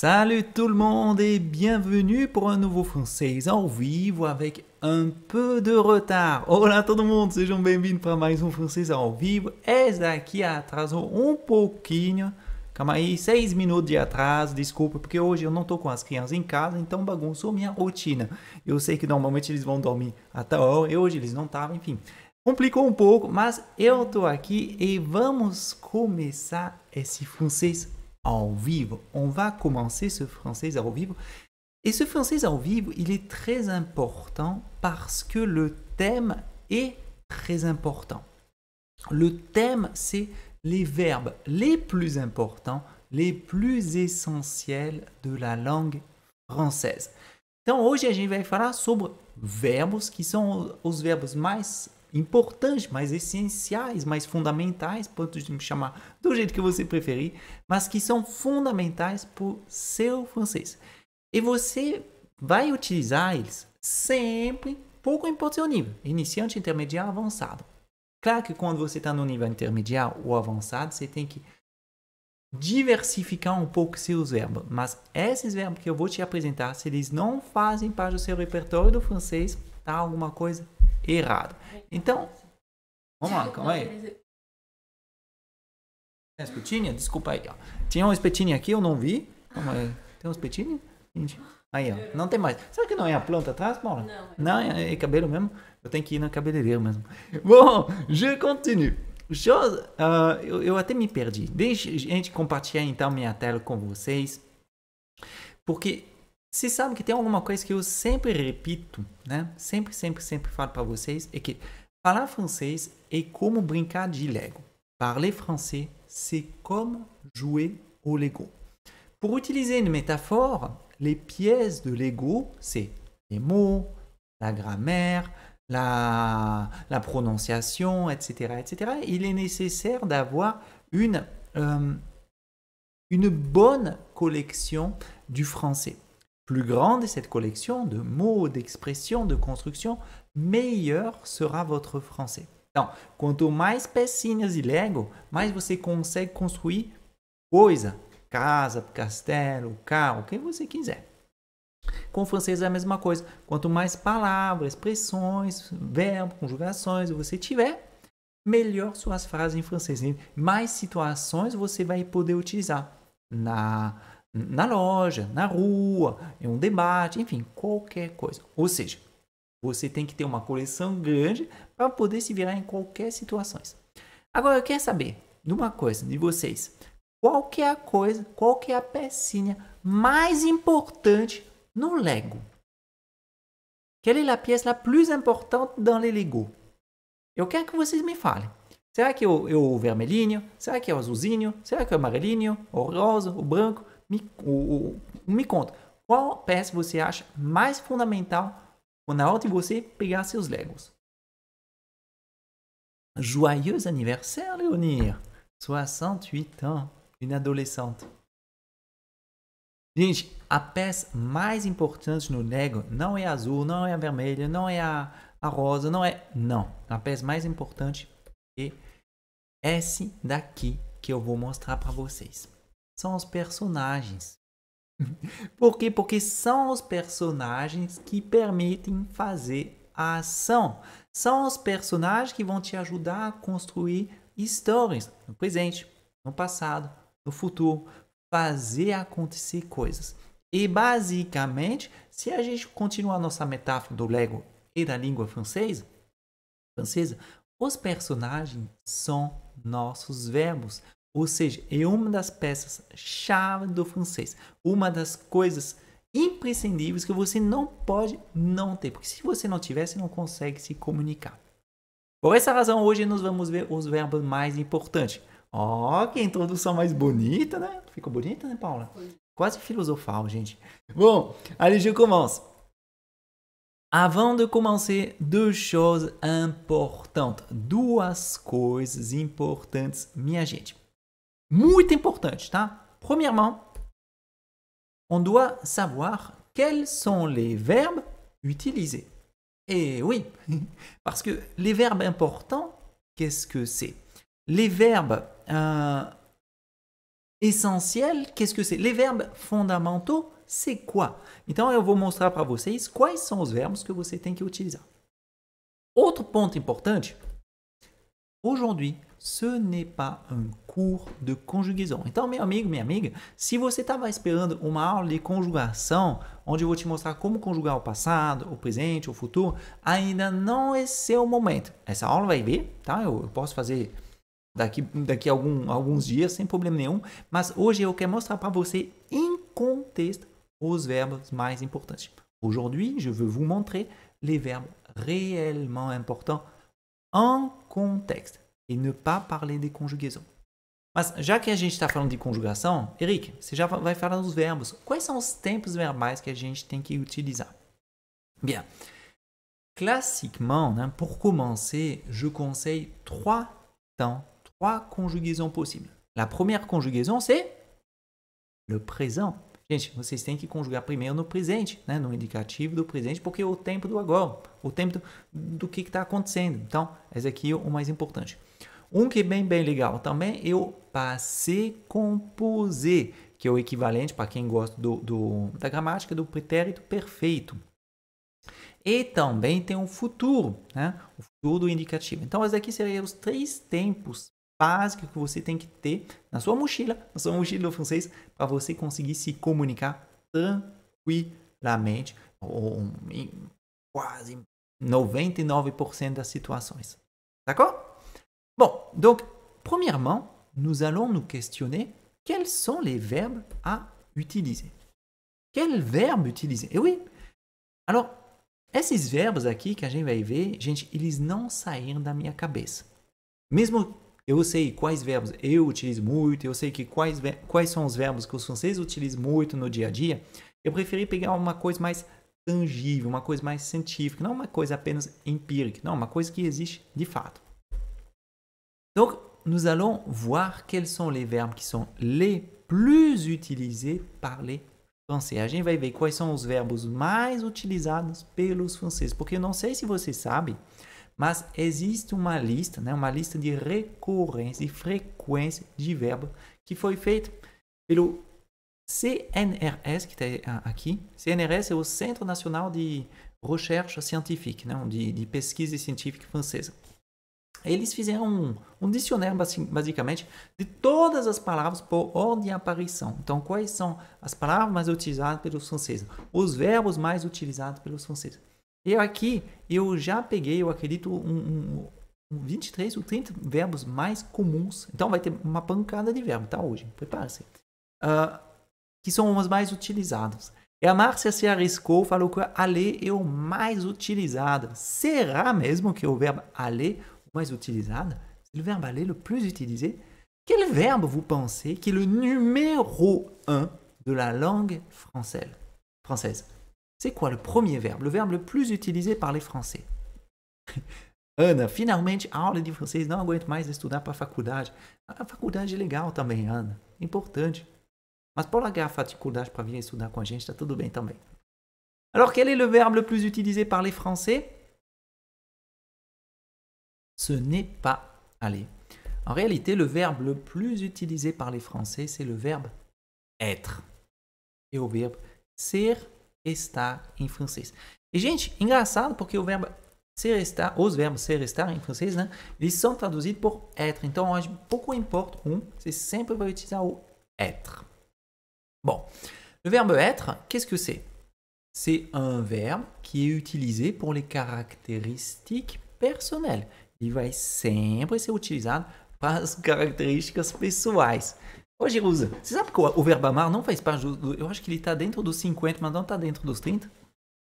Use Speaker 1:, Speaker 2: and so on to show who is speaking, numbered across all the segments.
Speaker 1: Salut tout le monde et bienvenue pour un nouveau Francês ao vivo avec un peu de retard. Olá todo mundo, sejam bem-vindos para mais um Francês ao vivo. Essa daqui atrasou um pouquinho, calma aí, seis minutos de atraso, desculpa, porque hoje eu não tô com as crianças em casa, então bagunçou minha rotina. Eu sei que normalmente eles vão dormir até a hora, e hoje eles não estavam, enfim. Complicou um pouco, mas eu tô aqui e vamos começar esse francês vivre. On va commencer ce français à en vivre. Et ce français à en vivre, il est très important parce que le thème est très important. Le thème, c'est les verbes les plus importants, les plus essentiels de la langue française. Então, hoje a gente vai falar sobre verbos, que são os verbos mais importantes, mais essenciais, mais fundamentais, pode me chamar do jeito que você preferir, mas que são fundamentais para o seu francês. E você vai utilizar eles sempre, pouco importa o seu nível, iniciante, intermediário, avançado. Claro que quando você está no nível intermediário ou avançado, você tem que diversificar um pouco seus verbos, mas esses verbos que eu vou te apresentar, se eles não fazem parte do seu repertório do francês, tá alguma coisa errada. Então, vamos lá, calma aí. Tem espetinha? Desculpa aí, ó. Tinha um espetinho aqui, eu não vi. Calma aí. Tem um espetinho? Aí, ó. Não tem mais. Será que não é a planta atrás, Paula? Não. É não, é, é, cabelo mesmo? Eu tenho que ir na cabeleireira mesmo. Bom, je continue. Chose, uh, eu, eu, até me perdi. Deixa a gente compartilhar então minha tela com vocês. Porque Se sabe que tem alguma chose que eu sempre repito, né? Sempre, sempre, sempre falo para vocês é que falar francês é como brincar de Lego. Parler français, c'est comme jouer au Lego. Pour utiliser une métaphore, les pièces de Lego, c'est les mots, la grammaire, la, la prononciation, etc., etc. Il est nécessaire d'avoir une, euh, une bonne collection du français. Plus grande est cette collection de mots, d'expressions, de constructions, meilleur sera votre français. Então, quanto mais pecinhas de Lego, mais você consegue construir coisa, casa, castelo, carro, o que você quiser. Com o francês é a mesma coisa. Quanto mais palavras, expressões, verbos, conjugações você tiver, melhor suas frases em francês. Mais situações você vai poder utilizar na na loja, na rua, em um debate, enfim, qualquer coisa. Ou seja, você tem que ter uma coleção grande para poder se virar em qualquer situação. Agora eu quero saber de uma coisa de vocês. Qual que é a coisa, qual que é a pecinha mais importante no Lego? Qual é a peça mais importante dans les Lego? Eu quero que vocês me falem. Será que é o, é o vermelhinho? Será que é o azulzinho? Será que é o amarelinho? O rosa? O branco? me, o, o, me conta, qual peça você acha mais fundamental na é hora de você pegar seus Legos? Joyeux anniversaire, Leonir! 68 anos, uma adolescente. Gente, a peça mais importante no Lego não é azul, não é a vermelha, não é a, a rosa, não é. Não. A peça mais importante é esse daqui que eu vou mostrar para vocês são os personagens. Por quê? Porque são os personagens que permitem fazer a ação. São os personagens que vão te ajudar a construir histórias no presente, no passado, no futuro, fazer acontecer coisas. E basicamente, se a gente continuar nossa metáfora do Lego e da língua francesa, francesa, os personagens são nossos verbos, ou seja, é uma das peças chave do francês, uma das coisas imprescindíveis que você não pode não ter, porque se você não tiver, você não consegue se comunicar. Por essa razão, hoje nós vamos ver os verbos mais importantes. Ó, oh, que introdução mais bonita, né? Ficou bonita, né, Paula? Quase filosofal, gente. Bom, allez, já começo. Avant de commencer, deux choses importantes. Duas coisas importantes, minha gente. muito importante, tá? Premièrement, on doit savoir quels sont les verbes utilisés. Et eh oui, parce que les verbes importants, qu'est-ce que c'est Les verbes euh, essentiels, qu'est-ce que c'est Les verbes fondamentaux, c'est quoi Então, eu vou mostrar para vocês quais sont os verbes que vous tem que utilizar. Autre point important, aujourd'hui, Ce n'est pas un cours de conjugaison. Então, meu amigo, minha amiga, se você estava esperando uma aula de conjugação, onde eu vou te mostrar como conjugar o passado, o presente, o futuro, ainda não é seu momento. Essa aula vai ver, tá? Eu, eu posso fazer daqui, daqui algum, alguns dias, sem problema nenhum. Mas hoje eu quero mostrar para você, em contexto, os verbos mais importantes. Aujourd'hui, je veux vous montrer les verbes réellement importants en contexte. et ne pas parler des conjugaisons. Mais, déjà que a gente está falando de conjugação, Eric, você já vai falar dos verbos. Quais são os tempos verbais que a gente tem que utilizar? Bien. Classiquement, pour commencer, je conseille trois temps, trois conjugaisons possibles. La première conjugaison, c'est le présent. Gente, vocês têm que conjugar primeiro no presente, né? no indicativo do presente, porque é o tempo do agora, o tempo do, do que está acontecendo. Então, esse aqui é o mais importante. Um que é bem, bem legal também é o passé composé, que é o equivalente, para quem gosta do, do, da gramática, do pretérito perfeito. E também tem o futuro, né? o futuro do indicativo. Então, esse aqui seriam os três tempos básica que você tem que ter na sua mochila, na sua mochila do francês, para você conseguir se comunicar tranquilamente, ou um, em quase 99% e das situações. D'accord Bon, donc, premièrement, nous allons nous questionner quels sont les verbes à utiliser. Quel verbe utiliser Eh oui, alors, esses verbos aqui que a gente vai ver, gente, eles não saíram da minha cabeça. Mesmo Eu sei quais verbos eu utilizo muito, eu sei que quais, quais são os verbos que os franceses utilizam muito no dia a dia. Eu preferi pegar uma coisa mais tangível, uma coisa mais científica, não uma coisa apenas empírica, não, uma coisa que existe de fato. Donc, nous allons voir quels sont les verbes qui sont les plus utilisés par les Français. A gente vai ver quais são os verbos mais utilizados pelos franceses, porque eu não sei se você sabe, mas existe uma lista, né, uma lista de recorrência e frequência de verbo que foi feita pelo CNRS, que está ah, aqui. CNRS é o Centro Nacional de Recherche Científica, né, de, de pesquisa científica francesa. Eles fizeram um, um, dicionário, basicamente, de todas as palavras por ordem de aparição. Então, quais são as palavras mais utilizadas pelos franceses? Os verbos mais utilizados pelos franceses. Eu aqui, eu já peguei, eu acredito, um, um, um 23 ou 30 verbos mais comuns. Então vai ter uma pancada de verbo, tá? Hoje, prepare-se. Uh, que são os mais utilizados. E é a Márcia se arriscou, falou que aller é o mais utilizado. Será mesmo que o verbo aller o mais utilizado? Le verbo aller le é plus utilisé Quel verbo vous pensez que é o número 1 de la langue française C'est quoi le premier verbe, le verbe le plus utilisé par les Français Ana, finalmente a aula de francês, não aguento mais estudar para a faculdade. Ah, a faculdade é legal também, Ana, importante. Mas pour largar a faculdade para vir estudar com a gente, está tudo bem também. Alors, quel est le verbe le plus utilisé par les Français Ce n'est pas aller. En réalité, le verbe le plus utilisé par les Français, c'est le verbe être. Et au verbe ser está em francês. E, gente, engraçado porque o verbo ser estar, os verbos ser estar em francês, né? Eles são traduzidos por être. Então, hoje, pouco importa um, você sempre vai utilizar o être. Bom, o verbo être, qu'est-ce que c'est C'est un verbe qui est utilisé pour les caractéristiques personnelles. Ele vai sempre ser utilizado para as características pessoais. Hoje usa. Você sabe que o verbamar não faz parte do. Eu acho que ele tá dentro dos 50, mas não tá dentro dos 30.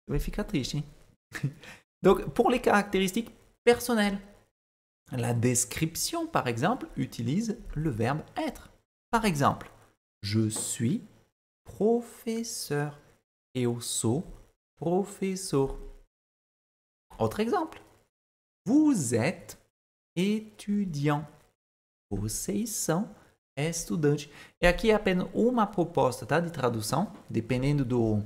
Speaker 1: Vai ficar triste, hein? Donc, pour les caractéristiques personnelles, la description, par exemple, utilise le verbe être. Par exemple, je suis professeur. Et au saut, professeur. Autre exemple, vous êtes étudiant. Vocês são é estudante. E aqui é apenas uma proposta tá, de tradução, dependendo do,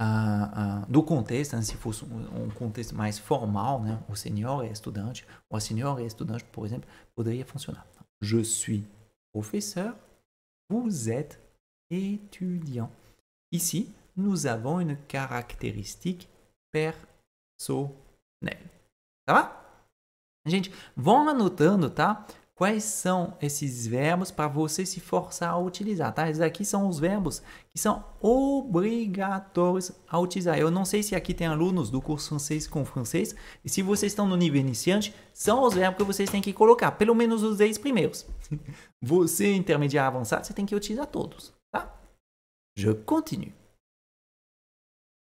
Speaker 1: Uh, uh, do contexto, né? se fosse um, um, contexto mais formal, né? o senhor é estudante, ou a senhora é estudante, por exemplo, poderia funcionar. Je suis professeur, vous êtes étudiant. Ici, nous avons une caractéristique personnelle. Tá? Gente, vão anotando, tá? Quais são esses verbos para você se forçar a utilizar, tá? Esses aqui são os verbos que são obrigatórios a utilizar. Eu não sei se aqui tem alunos do curso francês com francês, e se vocês estão no nível iniciante, são os verbos que vocês têm que colocar, pelo menos os 10 primeiros. Você, intermediário avançado, você tem que utilizar todos, tá? Je continue.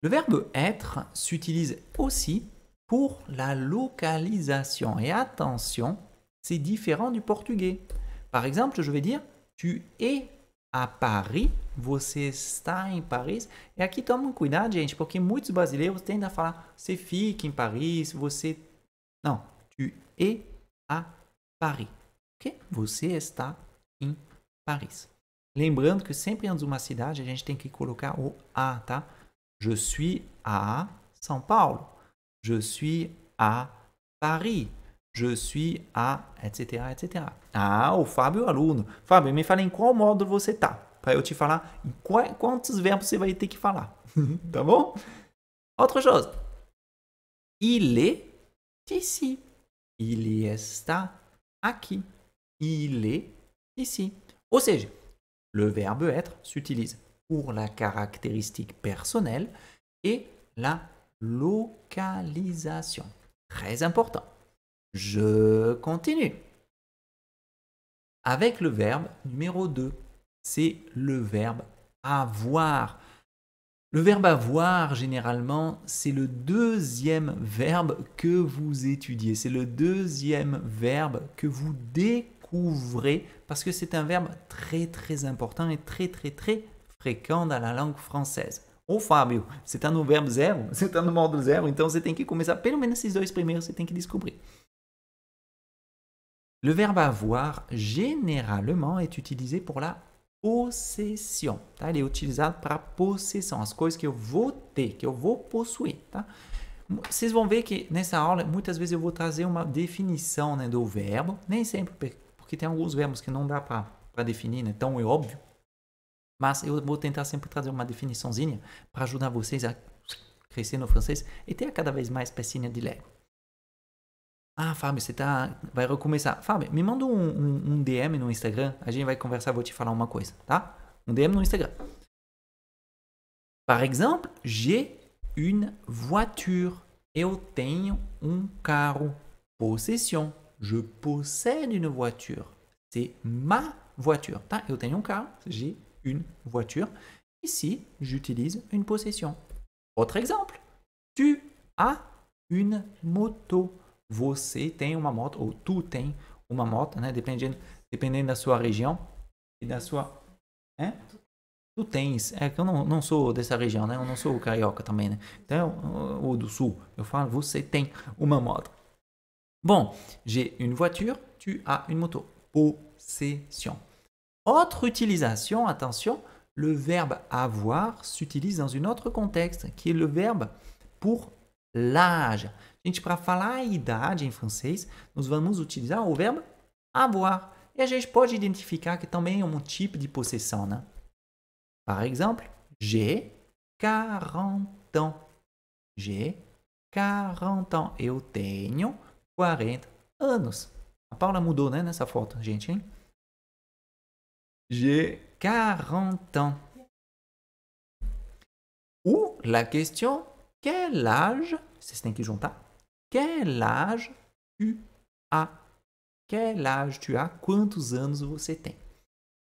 Speaker 1: Le verbe être s'utilise aussi pour la localisation. Et attention, c'est différent du portugais. Par exemple, je vais dire tu es a Paris, você está em Paris. E aqui toma cuidado, gente, porque muitos brasileiros tendem a falar você fica em Paris, você. Não, tu es é a Paris. Ok? Você está em Paris. Lembrando que sempre antes de uma cidade a gente tem que colocar o a, tá? Je suis à São Paulo. Je suis à Paris. je suis à, etc, etc. Ah, o Fabio, aluno. Fábio, me fala em qual módulo você vos para eu te falar qual, quantos verbos você vai ter que falar, tá bom? chose. Il est ici. Il à qui? Il est ici. Ou seja, le verbe être s'utilise pour la caractéristique personnelle et la localisation. Très important. Je continue. Avec le verbe numéro 2, c'est le verbe avoir. Le verbe avoir, généralement, c'est le deuxième verbe que vous étudiez, c'est le deuxième verbe que vous découvrez, parce que c'est un verbe très très important et très très très fréquent dans la langue française. Oh Fabio, c'est un nouveau verbo zero? C'est está no módulo zero? Então você tem que começar, pelo menos esses dois primeiros, você tem que descobrir. Le verbe avoir généralement est utilisé pour la possession. Tá? Hein, est utilisé utilizado para possession, as coisas que eu vou ter, que je vou possuir. Hein. Tá? Vocês vão ver que nessa aula, muitas vezes eu vou trazer uma definição né, do verbo, nem sempre, porque tem alguns verbos que não dá para definir, né? então é óbvio. Mas eu vou tentar sempre trazer uma definiçãozinha para ajudar vocês a crescer no francês e ter cada vez mais pecinha de Lego. Ah, Fábio, você tá. Vai va Fábio, me manda um, um, un um DM no Instagram. A gente vai conversar, vou te falar uma coisa, tá? Um DM no Instagram. Par exemple, j'ai une voiture. Eu tenho um carro. Possession. Je possède une voiture. C'est ma voiture. Tá? Eu tenho um carro. J'ai une voiture. Ici, j'utilise une possession. Autre exemple. Tu as une moto você tem uma moto, ou tu tem uma moto, né? Dependendo, dependendo da sua região e da sua. É? Tu tens. É que eu não, não sou dessa região, né? Eu não sou carioca também, né? Então, do sul. Eu falo, você tem uma moto. Bon, j'ai une voiture, tu as une moto. Possession. Autre utilisation, attention, le verbe avoir s'utilise dans un autre contexte, qui est le verbe pour l'âge. Gente, para falar a idade em francês, nós vamos utilizar o verbo avoir. E a gente pode identificar que também é um tipo de possessão, né? Par exemple, j'ai 40 ans. J'ai 40 ans. Eu tenho 40 anos. A Paula mudou, né, nessa foto, gente, hein? J'ai 40 ans. Ou la question, quel âge Vocês têm que juntar. Quel âge tu as? Quel âge tu as? Quantos anos você tem?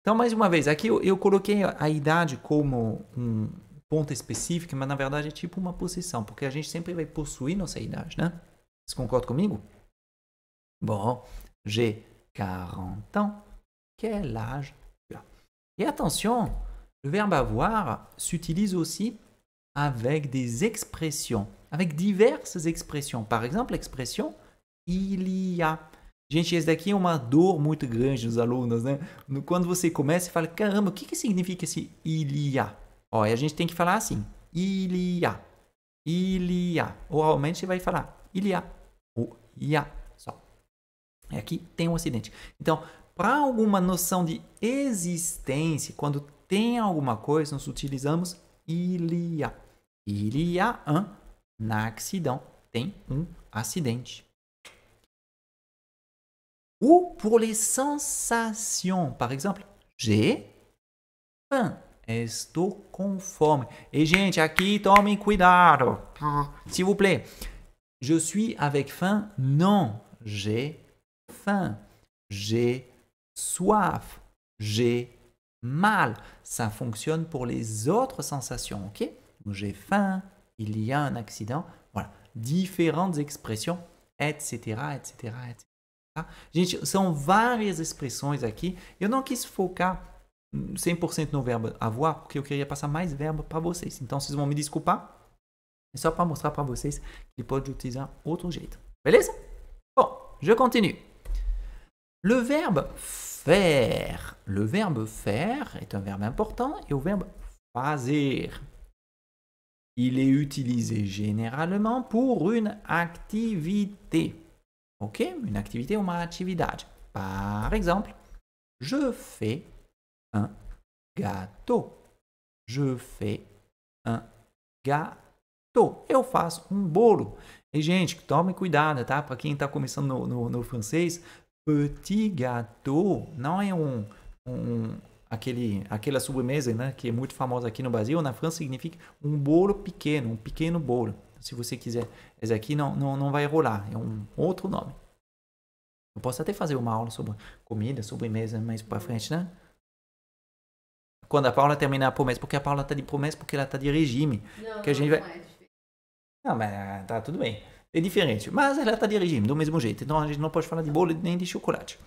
Speaker 1: Então, mais uma vez, aqui eu, eu coloquei a idade como um ponto específico, mas na verdade é tipo uma possessão, porque a gente sempre vai possuir nossa idade, né? Você concorda comigo? Bom, j'ai 40 ans. Quel âge tu as? E atenção, o verbo avoir s'utilise aussi avec des expressions avec diversas expressões. Por exemplo, a expressão il y a. Gente, esse daqui é uma dor muito grande nos alunos, né? Quando você começa e fala, caramba, o que, que significa esse il y a? Ó, a gente tem que falar assim, il y a, il y a. Ou realmente você vai falar, il y a, ou y só. E é aqui tem um acidente. Então, para alguma noção de existência, quando tem alguma coisa, nós utilizamos il y a. Il y a un Un accident. Tem um acidente. Ou pour les sensations, par exemple, j'ai faim. est com fome. Et gente, aqui, tomem cuidado. S'il vous plaît. Je suis avec faim. Non, j'ai faim. J'ai soif. J'ai mal. Ça fonctionne pour les autres sensations, ok J'ai faim, il y a un accident. Voilà, différentes expressions. etc, etc, etc. Gente, são várias expressões aqui. Eu não quis focar 100% no verbo avoir, porque eu queria passar mais verbo para vocês. Então, vocês vão me desculpar. É só para mostrar para vocês que pode utilizar outro jeito. Beleza? Bon, je continue. Le verbe faire. Le verbe faire est un verbe important et au verbe fazer. Il est utilisé généralement pour une activité. Ok Une activité ou une atividade. Par exemple, je fais un gâteau. Je fais un gâteau. Eu faço um bolo. Et, gente, tome cuidado, tá? Para quem está começando no, francês, petit gâteau não é um, um aquele, aquela sobremesa, né, que é muito famosa aqui no Brasil, na França significa um bolo pequeno, um pequeno bolo. Se você quiser, esse aqui não, não, não vai rolar, é um outro nome. Eu posso até fazer uma aula sobre comida, sobremesa mais para frente, né? Quando a Paula terminar a promessa, porque a Paula tá de promessa, porque ela tá de regime. Não, que a gente vai... É não, mas ah, tá tudo bem. É diferente, mas ela tá de regime, do mesmo jeito. Então a gente não pode falar de bolo nem de chocolate.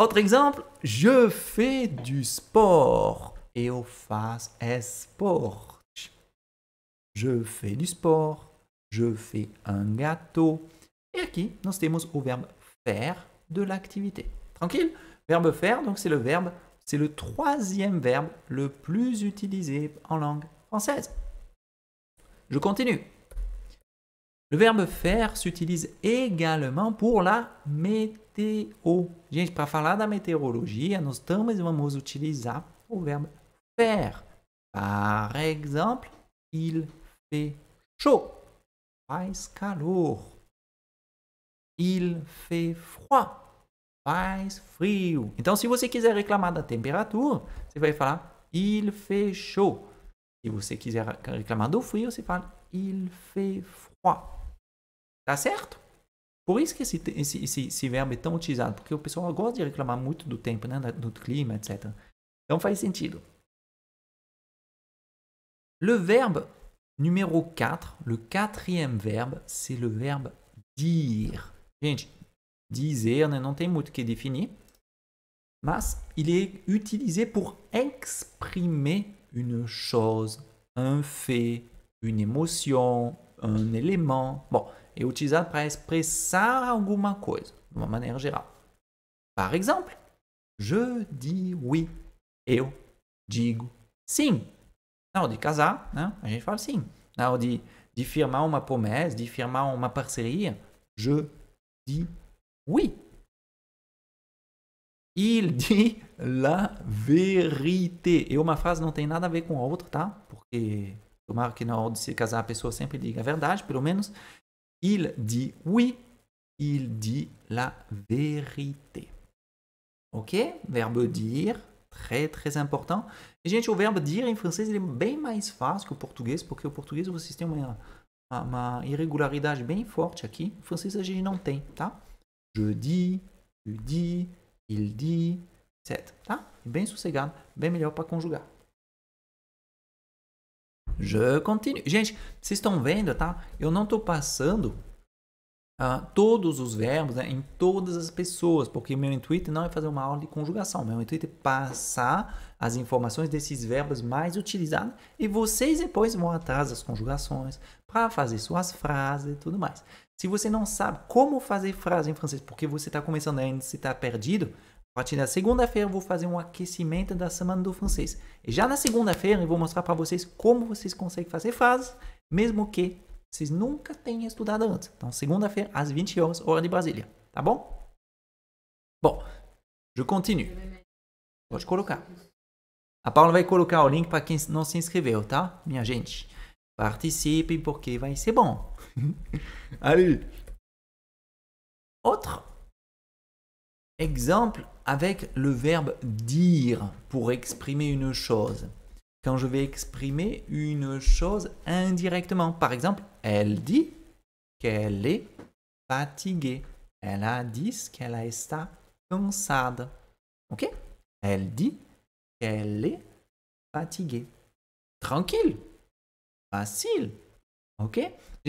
Speaker 1: Autre exemple, je fais du sport. Et face, est sport. Je fais du sport. Je fais un gâteau. Et ici, nous sommes au verbe faire de l'activité. Tranquille Verbe faire, donc c'est le verbe, c'est le troisième verbe le plus utilisé en langue française. Je continue. Le verbe faire s'utilise également pour la méthode meteo. Gente, para falar da meteorologia, nós também vamos utilizar o verbo faire. Par exemple, il fait chaud. Faz calor. Il fait froid. Faz frio. Então, se você quiser reclamar da temperatura, você vai falar il fait chaud. Se você quiser reclamar do frio, você fala il fait froid. Tá certo? Por isso que esse, esse, esse, esse verbo é tão utilizado, porque o pessoal gosta de reclamar muito do tempo, né? do clima, etc. Então faz sentido. Le verbe numéro 4, le quatrième verbe, c'est le verbe dire. Gente, dizer né? não tem muito qui que definir, mas il est utilisé pour exprimer une chose, un fait, une émotion, un élément. Bon, é utilizado para expressar alguma coisa, de uma maneira geral. Par exemplo, je dis oui, eu digo sim. Na hora de casar, né, a gente fala sim. Na hora de, de firmar uma promessa, de firmar uma parceria, je dis oui. Il dit la vérité. E uma frase não tem nada a ver com a outra, tá? Porque tomara que na hora de se casar a pessoa sempre diga a verdade, pelo menos. Il dit oui, il dit la vérité. Ok? Verbe dire, très très important. Et, gente, o verbe dire em francês il est bien mais fácil que o português, porque o português vocês têm uma, uma irregularidade bem forte aqui. En francês a gente não tem, tá? Je dis, tu dis, il dit, etc. Bien Bem sossegado, bem melhor para conjugar. Je continue. Gente, vocês estão vendo, tá? Eu não estou passando uh, todos os verbos né, em todas as pessoas, porque meu intuito não é fazer uma aula de conjugação. Meu intuito é passar as informações desses verbos mais utilizados e vocês depois vão atrás das conjugações para fazer suas frases e tudo mais. Se você não sabe como fazer frase em francês porque você está começando ainda, você está perdido, a partir da segunda-feira eu vou fazer um aquecimento da semana do francês. E já na segunda-feira eu vou mostrar para vocês como vocês conseguem fazer frases, mesmo que vocês nunca tenham estudado antes. Então, segunda-feira, às 20 horas, hora de Brasília. Tá bom? Bom, eu continuo. Pode colocar. A Paula vai colocar o link para quem não se inscreveu, tá? Minha gente, participem porque vai ser bom. Ali. Outro Exemple avec le verbe dire pour exprimer une chose. Quand je vais exprimer une chose indirectement. Par exemple, elle dit qu'elle est fatiguée. Elle a dit qu'elle está cansada. Ok Elle dit qu'elle est fatiguée. Tranquille. Facile. Ok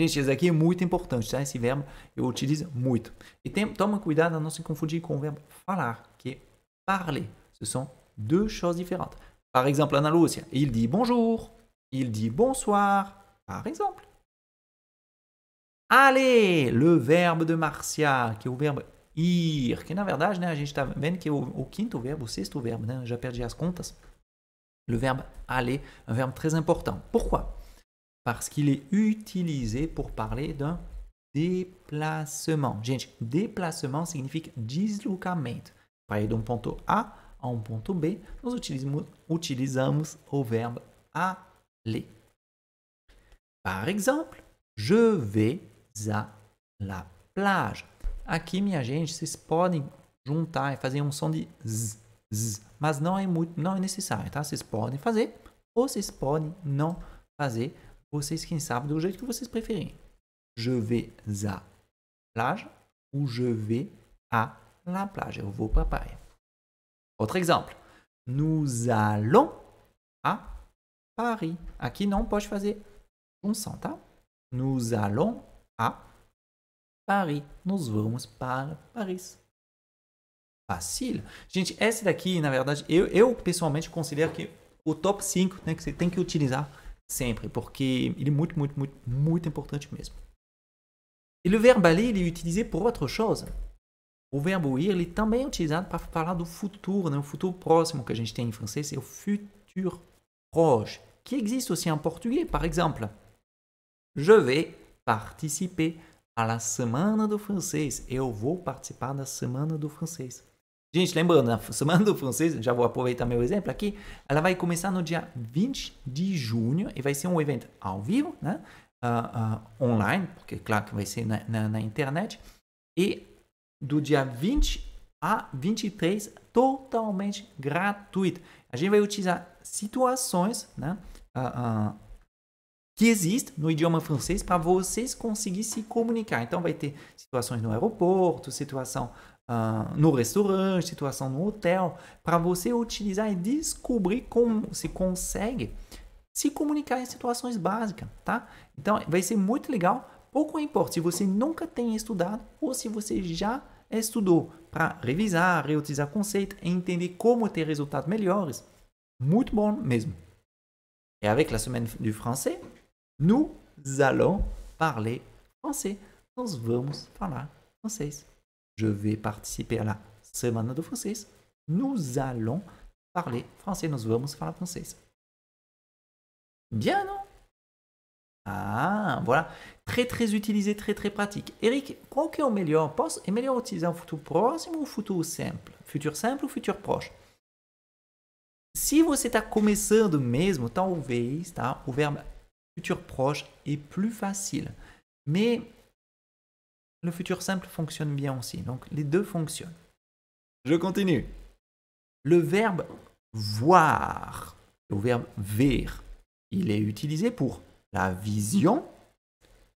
Speaker 1: Gente, isso aqui é muito importante, tá? Esse verbo eu utilizo muito. E tem, toma cuidado a não se confundir com o verbo falar, que é parler. Ce sont deux choses différentes. Par exemple, Ana Andalusia, il dit bonjour, il dit bonsoir, par exemple. Allez, le verbo de Marcia, que é o verbo ir, que na verdade, né, a gente está vendo que é o, o, quinto verbo, o sexto verbo, né, já perdi as contas. Le verbo aller, é un verbo très important. Pourquoi parce qu'il est utilisé pour parler d'un déplacement. Gente, déplacement signifie deslocamento. Para ir de um ponto A à un ponto B, nós utilizamos, le o verbo aller. Par exemple, je vais à la plage. Aqui, minha gente, vocês podem juntar et fazer um som de z, z, mas não é muito, não é necessário, tá? Vocês podem fazer ou vocês podem não fazer, Vocês, quem sabe, do jeito que vocês preferirem. Je vais à plage ou je vais à la plage. Eu vou para a praia. Outro exemplo. Nous allons à Paris. Aqui não pode fazer junção, um tá? Nous allons à Paris. Nós vamos para Paris. Fácil. Gente, essa daqui, na verdade, eu, eu pessoalmente considero que o top 5 né, que você tem que utilizar sempre, porque ele é muito, muito, muito, muito importante mesmo. E o verbo aller est utilisé pour autre chose. Le verbe « verbo ir ele também é utilizado para falar do futuro, né? o próximo que a gente tem em francês, é futur proche, qui existe aussi en portugais, par exemple. Je vais participer à la semaine français. et Eu vou participar da semana do francês. Gente, lembrando, a Semana do Francês, já vou aproveitar meu exemplo aqui, ela vai começar no dia 20 de junho e vai ser um evento ao vivo, né? Uh, uh, online, porque claro que vai ser na, na, na, internet, e do dia 20 a 23, totalmente gratuito. A gente vai utilizar situações né, uh, que existem no idioma francês para vocês conseguirem se comunicar. Então, vai ter situações no aeroporto, situação uh, no restaurante, situação no hotel, para você utilizar e descobrir como se consegue se comunicar em situações básicas, tá? Então vai ser muito legal. Pouco importa se você nunca tem estudado ou se você já estudou para revisar, reutilizar conceito e entender como ter resultados melhores. Muito bom mesmo. E é avec la semaine du français, nous allons parler français. Nós vamos falar francês. je vais participer à la semaine de français Nous allons parler français. Nós faire falar francês. Bien, non Ah, voilà. Très, très utilisé, très, très pratique. Eric, qual que é o melhor? Posso, é melhor proche futuro próximo ou photo simple futur simple ou futur proche? Se você de começando mesmo, talvez, tá? O verbo futur proche est plus facile. Mais le futur simple fonctionne bien aussi. Donc les deux fonctionnent. Je continue. Le verbe voir, le verbe ver, il est utilisé pour la vision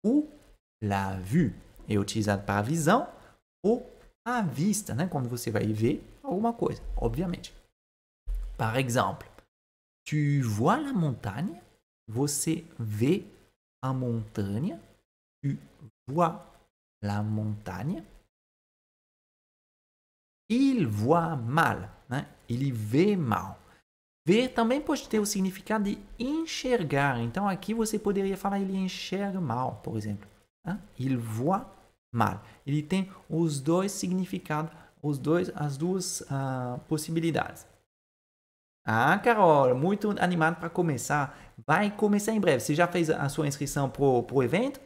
Speaker 1: ou la vue. est utilisé par visant ou à vista, né? quando vous voir ver alguma coisa, Par exemple, tu vois la montagne, você vê à montagne. tu vois la montagne. Il voit mal, né? ele vê mal. Ver também pode ter o significado de enxergar. Então aqui você poderia falar ele enxerga mal, por exemplo. Né? Il voit mal. Ele tem os dois significados, os dois, as duas uh, possibilidades. Ah, Carol, muito animado para começar. Vai começar em breve. Você já fez a sua inscrição para o evento?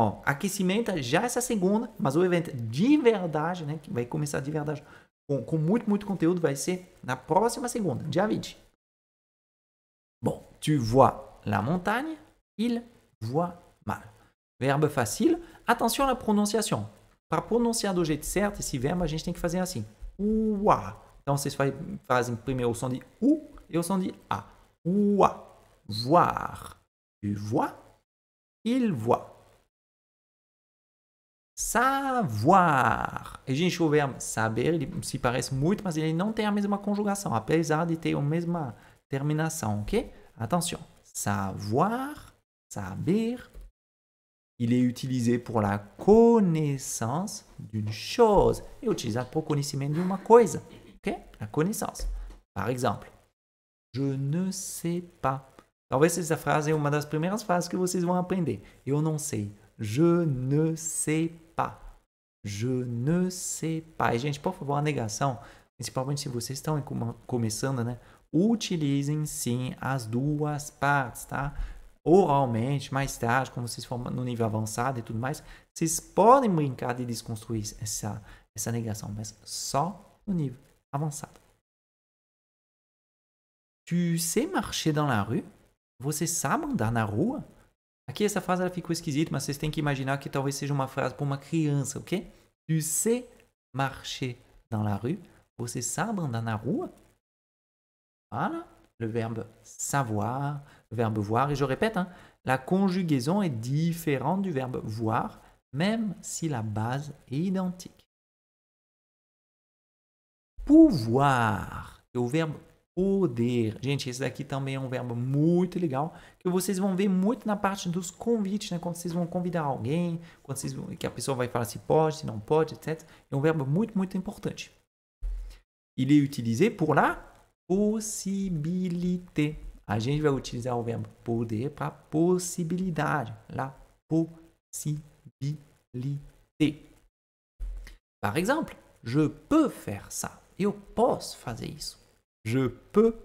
Speaker 1: Ó, aquecimento é já essa segunda, mas o evento de verdade, né? Que vai começar de verdade com, com muito, muito conteúdo, vai ser na próxima segunda, dia 20. Bon, tu vois la montagne, il voit mal. Verbo facile, atenção à pronunciação. Para pronunciar do jeito certo esse verbo, a gente tem que fazer assim. Ua. Então vocês fazem primeiro o som de U e o som de A. Ua. Voir. Tu vois? Il voit. savoir. E gente, o verbo saber ele se parece muito, mas ele não tem a mesma conjugação, apesar de ter a mesma terminação, ok? Attention. Savoir, saber, il est utilisé pour la connaissance d'une chose. Il est utilisé pour le connaissement d'une chose. ok? La connaissance. Par exemple, je ne sais pas. Talvez essa frase é uma das primeiras frases que vocês vão aprender. Eu não sei. Je ne sais pas. pas. Je ne sais pas. E, gente, por favor, a negação, principalmente se vocês estão começando, né? Utilizem sim as duas partes, tá? Oralmente, mais tarde, quando vocês forem no nível avançado e tudo mais, vocês podem brincar de desconstruir essa, essa negação, mas só no nível avançado. Tu sais marcher dans la rue? Você sabe andar na rua? Aqui essa frase ela ficou esquisita, mas vocês têm que imaginar que talvez seja uma frase pour uma criança, ok? Tu sais marcher dans la rue? c'est sabe andar na rua? Voilà, le verbe savoir, le verbe voir. Et je répète, hein, la conjugaison est différente du verbe voir, même si la base est identique. Pouvoir, au verbe poder. Gente, esse daqui também é um verbo muito legal que vocês vão ver muito na parte dos convites, né? Quando vocês vão convidar alguém, quando vocês vão, que a pessoa vai falar se pode, se não pode, etc. É um verbo muito, muito importante. Il est é utilisé pour la possibilité. A gente vai utilizar o verbo poder para possibilidade, la possibilité. Par exemple, je peux faire ça. Eu posso fazer isso. Je peux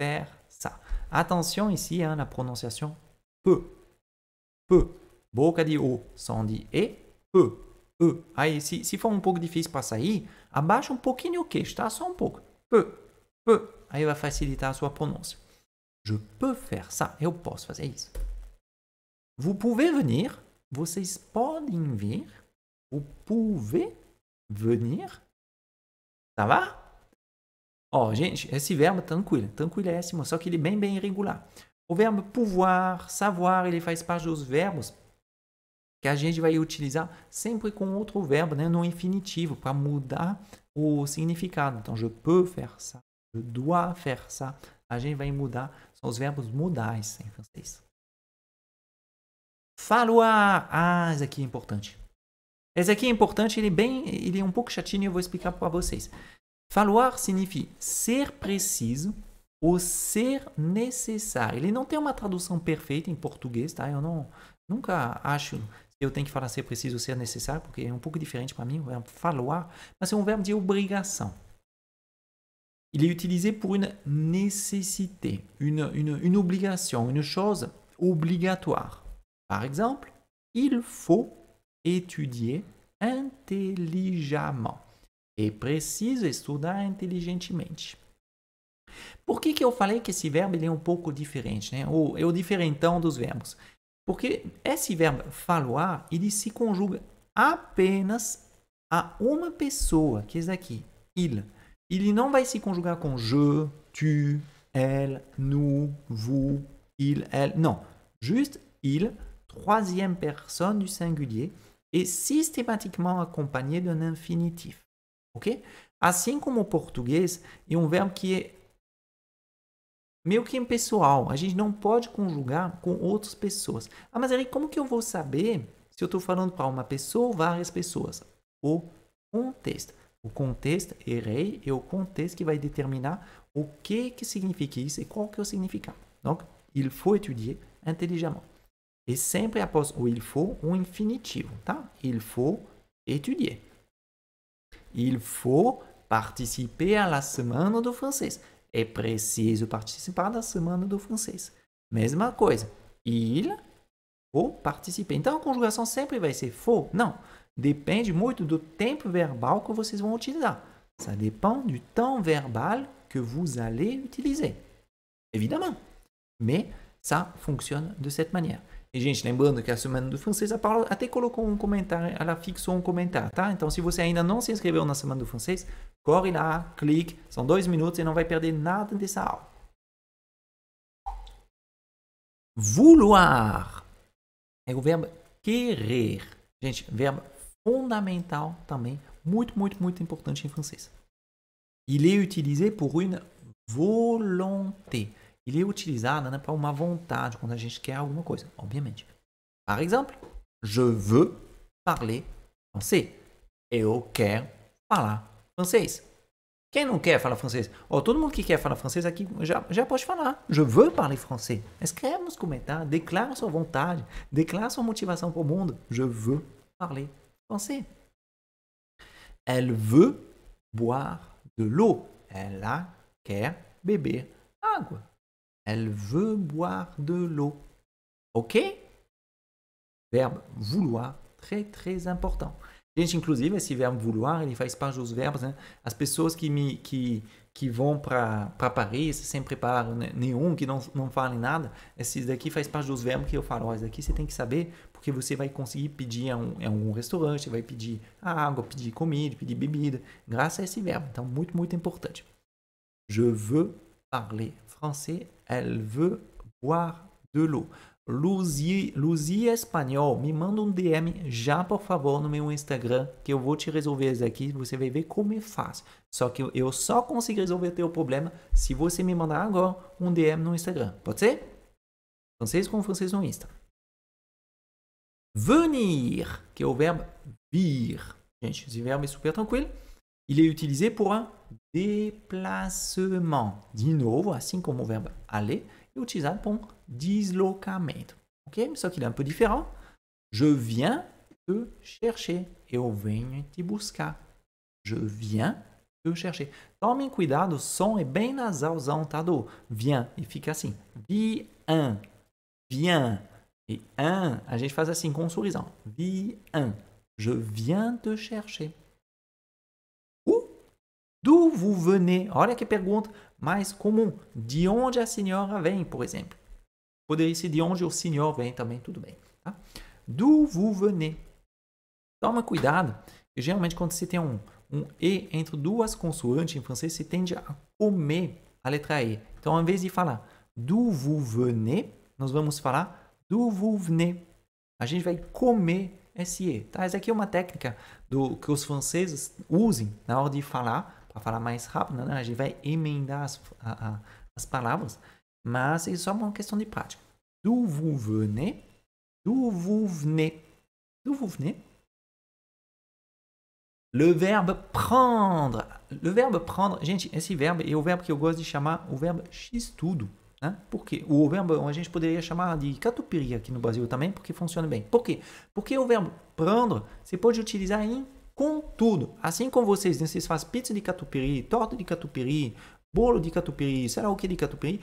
Speaker 1: faire ça. Attention ici à hein, la prononciation Peu. Peu. Boca ah, dit o, sans dit e, Peu. Peu. Si si faut un um pouco difícil para sair, abaixa um pouquinho o queixo, tá? Só um pouco. Peu. Peu. Aí va faciliter a prononciation. Je peux faire ça. Eu posso fazer isso. Vous pouvez venir. Vocês podem vir. Vous pouvez venir. Ça va? Ó, oh, gente, esse verbo é tranquilo, tranquilíssimo, é só que ele é bem, bem irregular. O verbo pouvoir, savoir, ele faz parte dos verbos que a gente vai utilizar sempre com outro verbo, né, no infinitivo, para mudar o significado. Então, je peux faire ça, je dois faire ça. A gente vai mudar, são os verbos modais em francês. Falar. Ah, esse aqui é importante. Esse aqui é importante, ele é bem, ele é um pouco chatinho, eu vou explicar para vocês. Falloir signifie ser précis » ou ser nécessaire ». Il não non uma tradução traduction parfaite en portugais. Eu não nunca acho que eu tenho que falar ser précis » ou ser nécessaire » parce que um un peu différent pour moi. verbo c'est mas é um verbo de obrigação. Il est utilisé pour une nécessité, une obligation, une chose obligatoire. Par exemple, il faut étudier intelligemment. Il e preciso estudar inteligentemente. Pourquoi que, que eu falei que esse verbe est é um pouco diferente, Ou é o diferentão dos verbos? que esse verbe « falar, il se conjugue apenas à uma pessoa, que é ici, « il ». il. ne va vai se conjuguer com je, tu, elle, nous, vous, il, elle. Non, juste il, troisième personne du singulier, et systématiquement accompagné d'un infinitif. ok? Assim como o português é um verbo que é meio que impessoal, a gente não pode conjugar com outras pessoas. Ah, mas aí como que eu vou saber se eu estou falando para uma pessoa ou várias pessoas? O contexto. O contexto, errei, é o contexto que vai determinar o que que significa isso e qual que é o significado. Donc, il faut étudier intelligemment. E é sempre após o il faut, um infinitivo, tá? Il faut étudier. il faut participer à la semaine français Francês. É preciso à la Semaine do Français. Mesma coisa. Il faut participer. Donc, la conjugação va vai ser faux. Não. Depende muito do tempo verbal que vous vão utilizar. Ça dépend du temps verbal que vous allez utiliser. Évidemment. Mais ça fonctionne de cette manière. E, gente, lembrando que a Semana do Francês, a Paula até colocou um comentário, ela fixou um comentário, tá? Então, se você ainda não se inscreveu na Semana do Francês, corre lá, clique, são dois minutos e não vai perder nada dessa aula. Vouloir é o verbo querer. Gente, verbo fundamental também, muito, muito, muito importante em francês. Il est utilisé pour une volonté. Il est utilisé né, para uma vontade, quando a gente quer alguma coisa, obviamente. Par exemple, je veux parler français. Eu quero falar francês. Quem não quer falar francês? Oh, todo mundo que quer falar francês aqui já, já pode falar. Je veux parler français. Escreve nos comentários, declara sua vontade, declara sua motivação para o mundo. Je veux parler français. Elle veut boire de l'eau. Ela quer beber água. Elle veut boire de l'eau. Ok? Verbo vouloir, très très important. Gente, inclusive, esse verbo vouloir, ele faz parte dos verbos, né? As pessoas que, me, que, que vão para Paris sem preparo né? nenhum, que não, não falem nada, esses daqui faz parte dos verbos que eu falo. esse daqui você tem que saber, porque você vai conseguir pedir em um, um restaurante, vai pedir água, pedir comida, pedir bebida, graças a esse verbo. Então, muito, muito importante. Je veux parler. français, elle veut boire de l'eau. Luzia, Espagnol, espagnol me manda un um DM já, por favor, no meu Instagram, que eu vou te resolver ça aqui. Você vai ver como je fais. Só que eu só consigo resolver teu problema se você me mandar agora um DM no Instagram. Pode ser? Francês com francês no Insta. Venir, que é o verbe vir. Gente, esse verbe é super tranquille Il est utilisé pour un Déplacement, De novo, assim como o verbo aller, é utilizado para deslocamento. Ok? Mais ça qui est un peu différent. Je viens te chercher. Eu venho te buscar. Je viens te chercher. Tomem cuidado, o som é bem nasalzão, tá? Do viens. il fica assim. Viens. Viens. Et un, a gente faz assim com um sorrisão. Vi Je viens te chercher. D'où vous venez? Olha que pergunta mais comum. De onde a senhora vem, por exemplo? Poderia ser de onde o senhor vem também, tudo bem. Tá? D'où vous venez? Toma cuidado, que geralmente quando você tem um, um E entre duas consoantes em francês, você tende a comer a letra E. Então, ao invés de falar d'où vous venez, nós vamos falar d'où vous venez. A gente vai comer esse E. Tá? Essa aqui é uma técnica do que os franceses usem na hora de falar para falar mais rápido, né? A gente vai emendar as, a, a, as palavras, mas isso é uma questão de prática. Do vous venez, do vous venez, do vous venez. Le verbo prendre. Le verbo prendre, gente, esse verbo é o verbo que eu gosto de chamar o verbo x tudo. Né? Porque o verbo a gente poderia chamar de catupiry aqui no Brasil também, porque funciona bem. Por quê? Porque o verbo prendre você pode utilizar em com tudo. Assim como vocês, vocês fazem pizza de catupiry, torta de catupiry, bolo de catupiry, será o que de catupiry?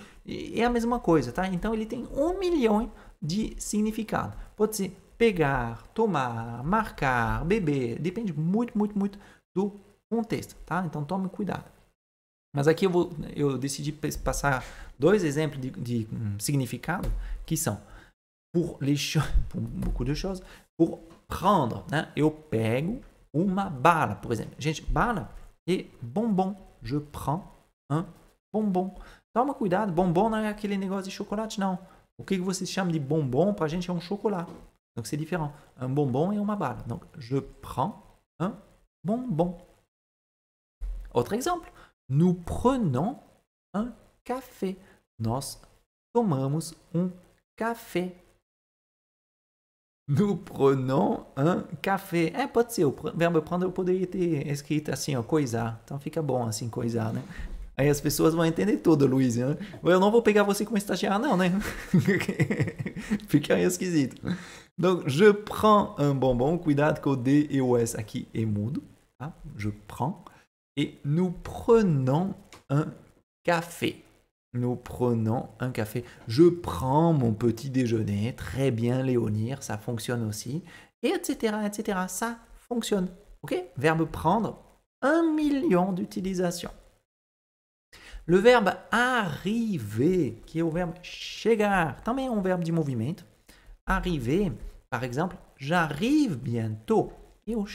Speaker 1: É a mesma coisa, tá? Então ele tem um milhão de significado. Pode ser pegar, tomar, marcar, beber, depende muito, muito, muito do contexto, tá? Então tome cuidado. Mas aqui eu, vou, eu decidi passar dois exemplos de, de hum, significado que são pour les choses, beaucoup de choses, pour prendre, né? Eu pego, Une bala, por exemple. Gente, bala et bonbon. Je prends un bonbon. Toma cuidado, bonbon não pas aquele negócio de chocolat, non. O que, que vocês de bonbon para a gente é um chocolat. Donc c'est différent. Un bonbon et une balle. Donc je prends un bonbon. Autre exemple. Nous prenons un café. Nous tomamos un café. Nous prenons un café. É, pode ser. le verbe prendre être poderia ter escrito assim, ó, coisar. Então fica bom assim, hein, coisar, né? Hein. Aí as pessoas vão entender tudo, Luiz. Né? Hein. Eu não vou pegar você como estagiário, não, né? Fica esquisito. Donc, je prends un bonbon. Cuidado que o D e o S aqui é mudo. Tá? Je prends. Et nous prenons un café. Nous prenons un café. Je prends mon petit déjeuner. Très bien, Léonir, ça fonctionne aussi. Et etc. etc. Ça fonctionne. OK Verbe prendre, un million d'utilisations. Le verbe arriver, qui est au verbe chegar, Tant bien. verbe verbe de mouvement. « Arriver, par exemple, j'arrive bientôt. et au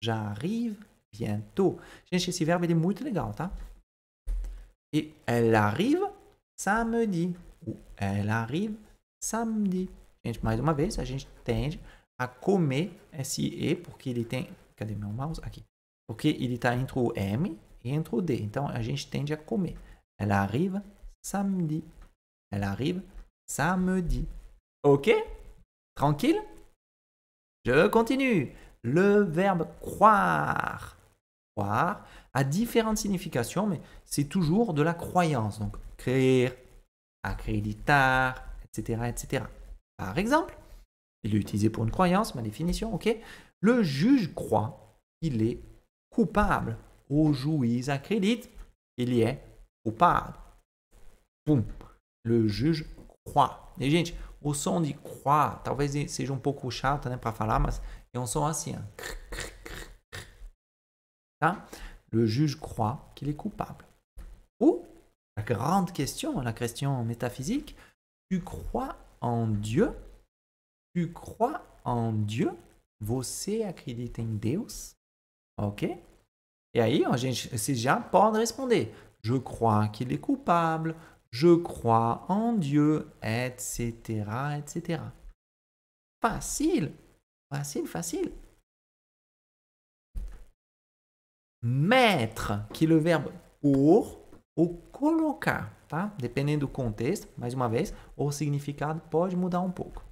Speaker 1: J'arrive bientôt. J'ai ces verbes, il est muito legal, tá? Et elle arrive samedi. Ou elle arrive samedi. Gente, mais uma vez, a gente tende a comer esse E porque ele tem. Cadê meu mouse? Aqui. Porque entre M et entre o D. Então a gente tende a comer. elle arrive samedi. Elle arrive samedi. Ok? Tranquille? Je continue. Le verbe croire. Croire différentes significations, mais c'est toujours de la croyance. Donc, créer, accréditar, etc., etc. Par exemple, il est utilisé pour une croyance, ma définition, ok Le juge croit qu'il est coupable. Au juiz accrédite, il y est coupable. Boum. Le juge croit. les gens au son de croix, talvez seja um pouco chato né, para falar, mas é um le juge croit qu'il est coupable Ou, la grande question, la question métaphysique, tu crois en Dieu Tu crois en Dieu Você acredita em Deus Ok Et aí, c'est gente, pas pas répondre. Je crois qu'il est coupable. Je crois en Dieu, etc., etc. Facile, facile, facile. mettre, que é o verbo por ou colocar, tá? Dependendo do contexto, mais uma vez, o significado pode mudar um pouco.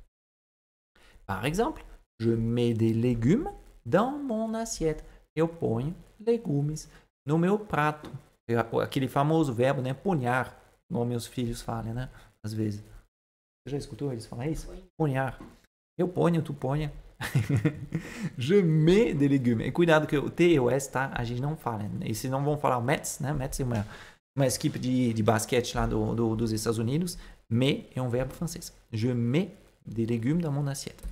Speaker 1: Par exemplo, je mets des légumes dans mon assiette. Eu ponho legumes no meu prato. É aquele famoso verbo, né? Punhar. Como meus filhos falam, né? Às vezes. Você já escutou eles falar isso? Punhar. Eu ponho, tu ponha. je mets des légumes. Et cuidado que o TOS, tá? A gente não fala. E se não vão falar Mets, né? Mets é uma, uma equipe de, de basquete lá do, do, dos Estados Unidos. Mais é um verbo français. Je mets des légumes dans mon assiette.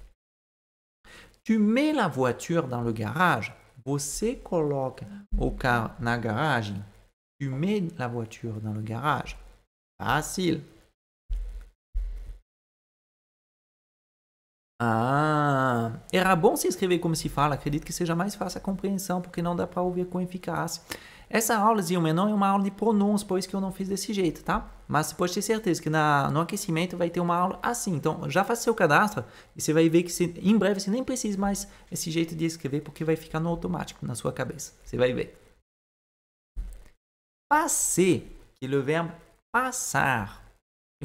Speaker 1: Tu mets la voiture dans le garage. Você coloca o carro na garagem. Tu mets la voiture dans le garage. Facile. Ah, era bom se escrever como se fala, acredito que seja mais fácil a compreensão, porque não dá para ouvir com eficácia. Essa aula, Zilma, não é uma aula de pronúncias por isso que eu não fiz desse jeito, tá? Mas você pode ter certeza que na, no aquecimento vai ter uma aula assim. Então, já faça seu cadastro e você vai ver que você, em breve você nem precisa mais esse jeito de escrever, porque vai ficar no automático, na sua cabeça. Você vai ver. Passer, que é o verbo passar.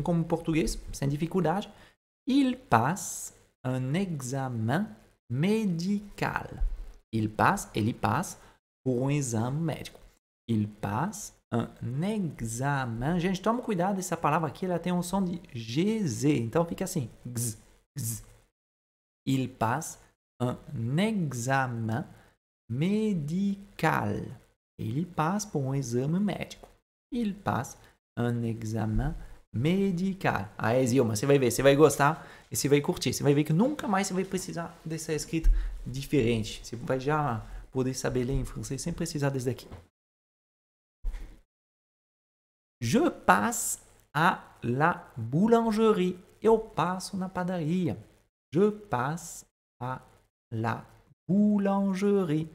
Speaker 1: como em português, sem dificuldade, il passe un examen médical. Il passe, ele passa por um exame médico. Il passe un examen. Gente, toma cuidado, essa palavra aqui ela tem um som de GZ, então fica assim. Gz, gz. Il passe un examen médical. Ele passa por um exame médico. Il passe un examen médical. Aí, Zilma, você vai ver, você vai gostar e você vai curtir. Você vai ver que nunca mais você vai precisar dessa escrita diferente. Você vai já poder saber ler em francês sem precisar desse daqui. Je passe à la boulangerie. Eu passo na padaria. Je passe à la boulangerie.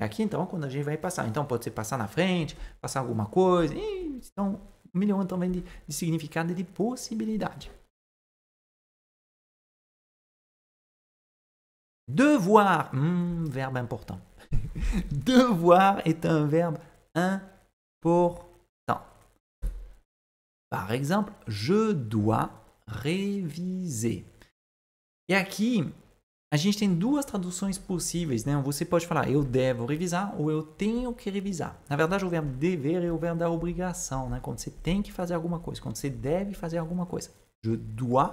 Speaker 1: É aqui então quando a gente vai passar. Então pode ser passar na frente, passar alguma coisa. Então, um milhão também então de, de significado e de possibilidade. Devoir, hmm, verbe important. Devoir est un verbe important. Par exemple, je dois réviser. Et aqui, a gente tem duas traduções possíveis, né? Você pode falar eu devo revisar ou eu tenho que revisar. Na verdade, o verbo dever é o verbo da obrigação, né? Quando você tem que fazer alguma coisa, quand você deve fazer alguma coisa. Je dois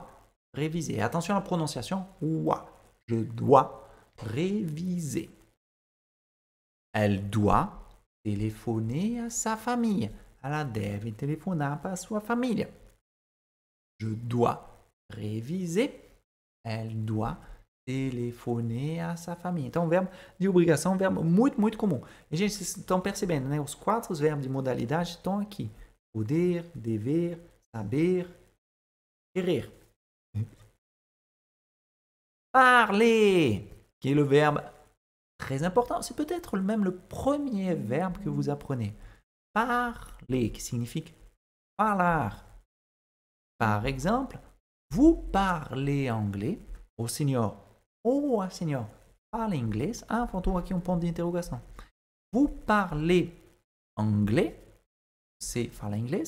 Speaker 1: réviser. Attention à prononciation. Je dois réviser. Elle doit téléphoner à sa famille. Elle deve téléphoner à sa famille. Je dois réviser. Elle doit téléphoner à sa famille. Então, verbe de obrigação, verbe verbo muito, muito comum. E, gente, vocês estão percebendo, né? Os quatro verbos de modalidade estão aqui. Poder, dever, saber, querer parler, qui est le verbe très important. C'est peut-être même le premier verbe que vous apprenez. Parler, qui signifie parler. Par exemple, vous parlez anglais au senior ou anglais. senior. Parle anglais, à qui on pose des interrogations. Vous parlez anglais? C'est parler anglais?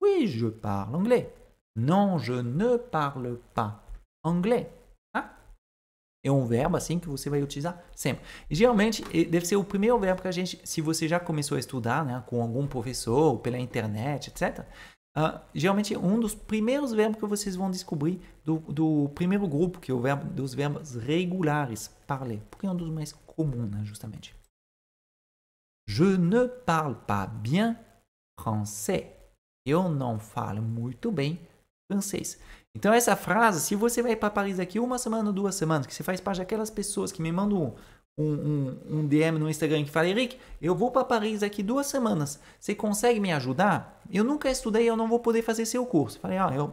Speaker 1: Oui, je parle anglais. Non, je ne parle pas anglais. É um verbo assim que você vai utilizar sempre. geralmente deve ser o primeiro verbo que a gente, se você já começou a estudar, né, com algum professor, pela internet, etc. Uh, ah, geralmente um dos primeiros verbos que vocês vão descobrir do, do primeiro grupo, que é o verbo dos verbos regulares, parler, porque é um dos mais comuns, né, justamente. Je ne parle pas bien français. Eu não falo muito bem francês. Então essa frase, se você vai para Paris aqui uma semana ou duas semanas, que você faz parte daquelas pessoas que me mandam um, um, um DM no Instagram que fala, Henrique, eu vou para Paris aqui duas semanas, você consegue me ajudar? Eu nunca estudei, eu não vou poder fazer seu curso. Falei, ó, ah, eu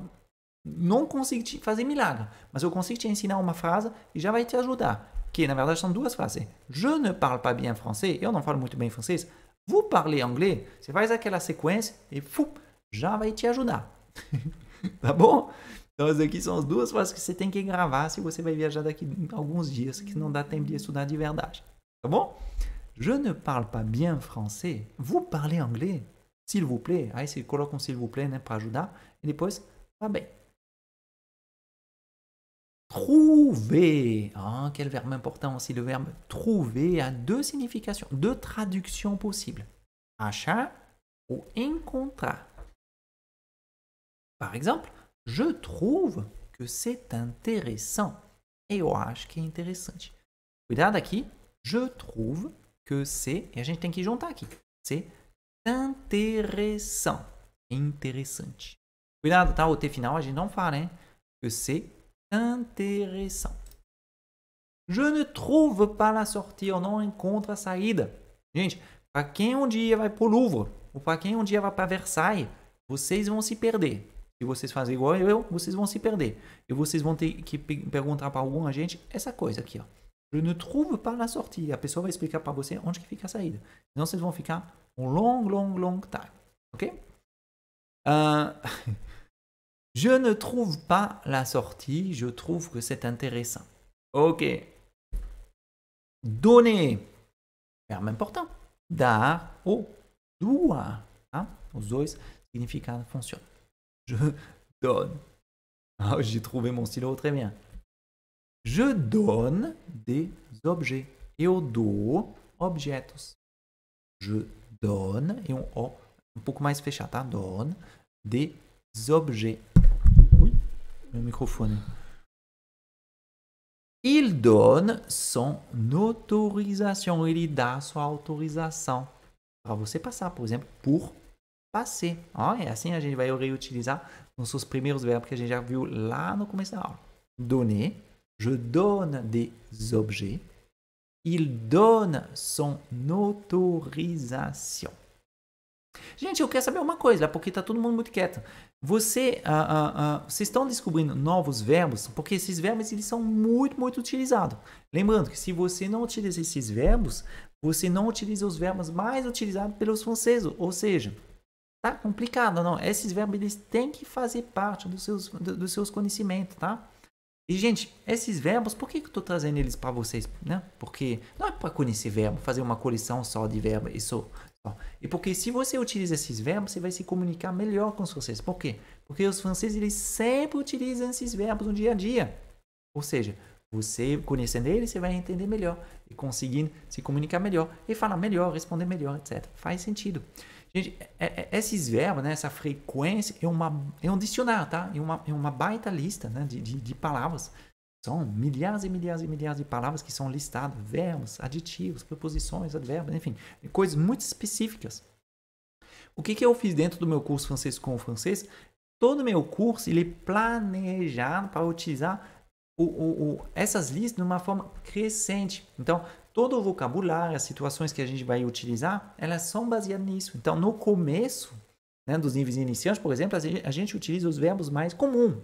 Speaker 1: não consigo te fazer milagre, mas eu consigo te ensinar uma frase e já vai te ajudar. Que na verdade são duas frases. Je ne parle pas bien français, eu não falo muito bem francês. Vous parlez anglais, você faz aquela sequência e fup, já vai te ajudar. tá bom? Nós aqui são as duas coisas que você tem que gravar se você vai viajar daqui alguns dias, que não dá tempo de estudar de verdade. Tá bom? Je ne parle pas bien français. Vous parlez anglais? S'il vous plaît. Aí você coloca um s'il vous plaît, né, para Et E depois, tá bem. Trouver. Ah, quel verbe important aussi. Le verbe trouver a deux significations, deux traductions possibles. chat ou encontrar. Par exemple, Je trouve que c'est intéressant. Eu acho que é interessante. Cuidado aqui. Je trouve que c'est. E a gente tem que juntar aqui. C'est intéressant. Interessante. Cuidado, tá? O T final a gente não fala, hein? Que c'est intéressant. Je ne trouve pas la sortie. Eu não encontro a saída. Gente, para quem um dia vai pro Louvre, ou para quem um dia vai para Versailles, vocês vão se perder. Se vocês fazem igual eu, vocês vão se perder. E vocês vão ter que à perguntar para algum agente essa coisa aqui, ó. Je ne trouve pas la sortie. A pessoa vai explicar para você onde que fica a saída. Senão vocês vão ficar um long, long, long time. Ok? Ah, je ne trouve pas la sortie. Je trouve que c'est intéressant. Ok. Donner. Verbo important. Dar ou doar. Tá? Os dois significados funcionam. Je donne. Ah, j'ai trouvé mon stylo, très bien. Je donne des objets. et au dos objetos. Je donne, et on O oh, un peu plus fait hein, Donne des objets. Oui, le microphone. Il donne son autorisation. Ele dá sua autorização. savez pas ça, par exemple, pour passé. Ó, é assim a gente vai reutilizar nossos primeiros verbos que a gente já viu lá no começo da aula. Donner, je donne des objets. Il donne son autorisation. Gente, eu quero saber uma coisa, porque está todo mundo muito quieto. Você, uh, uh, uh, vocês estão descobrindo novos verbos, porque esses verbos eles são muito, muito utilizados. Lembrando que se você não utiliza esses verbos, você não utiliza os verbos mais utilizados pelos franceses. Ou seja, Tá complicado, não. Esses verbos eles têm que fazer parte dos seus, dos seus conhecimentos, tá? E, gente, esses verbos, por que, que eu tô trazendo eles para vocês, né? Porque não é para conhecer verbo, fazer uma coleção só de verbo, isso. Só. E porque se você utiliza esses verbos, você vai se comunicar melhor com os franceses. Por quê? Porque os franceses, eles sempre utilizam esses verbos no dia a dia. Ou seja, você conhecendo eles, você vai entender melhor e conseguindo se comunicar melhor e falar melhor, responder melhor, etc. Faz sentido. Gente, é, é, esses verbos, né, essa frequência, é, uma, é um dicionário, tá? É uma, é uma baita lista né, de, de, de palavras. São milhares e milhares e milhares de palavras que são listadas, verbos, adjetivos, preposições, advérbios, enfim, coisas muito específicas. O que, que eu fiz dentro do meu curso francês com o francês? Todo meu curso ele é planejado para utilizar o, o, o, essas listas de uma forma crescente. Então, todo o vocabulário, as situações que a gente vai utilizar, elas são baseadas nisso. Então, no começo né, dos níveis iniciantes, por exemplo, a gente, utiliza os verbos mais comuns.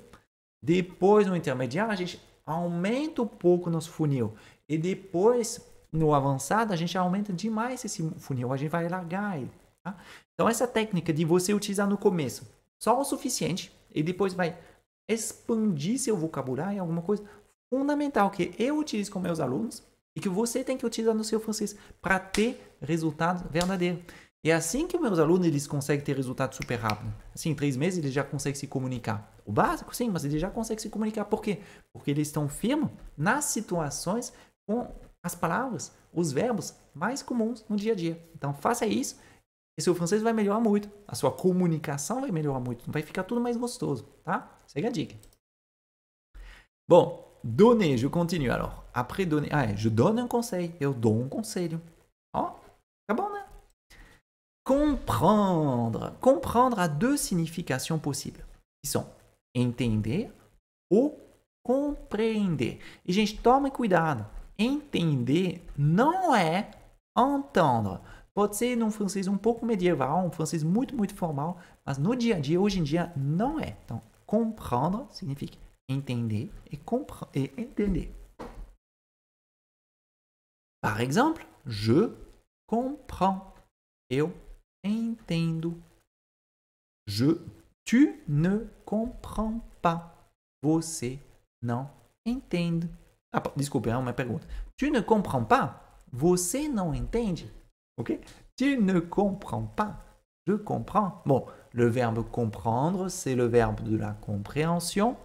Speaker 1: Depois, no intermediário, a gente aumenta um pouco nosso funil. E depois, no avançado, a gente aumenta demais esse funil, a gente vai largar ele. Tá? Então, essa técnica de você utilizar no começo só o suficiente e depois vai expandir seu vocabulário em alguma coisa fundamental que eu utilizo com meus alunos e que você tem que utilizar no seu francês para ter resultado verdadeiro. E é assim que meus alunos eles conseguem ter resultado super rápido. Assim, em três meses eles já conseguem se comunicar. O básico, sim, mas eles já conseguem se comunicar. Por quê? Porque eles estão firmes nas situações com as palavras, os verbos mais comuns no dia a dia. Então, faça isso e seu francês vai melhorar muito. A sua comunicação vai melhorar muito. Vai ficar tudo mais gostoso, tá? Segue a dica. Bom, Donner, je continue alors. Après donner. Ah, je donne un conseil. Eu dou um conselho. Ó, oh, tá bom, né? Comprendre. Comprendre a deux significations possibles, que são entender ou compreender. E, gente, tome cuidado. Entender não é entendre. Pode ser num francês um pouco medieval, um francês muito, muito formal, mas no dia a dia, hoje em dia, não é. Então, comprendre significa entender et, et Par exemple, je comprends. Eu entendo. Je, tu ne comprends pas. Você non entende. Ah, desculpe, é hein, uma pergunta. Tu ne comprends pas. Você non entende. Ok? Tu ne comprends pas. Je comprends. Bon, le verbe comprendre, c'est le verbe de la compréhension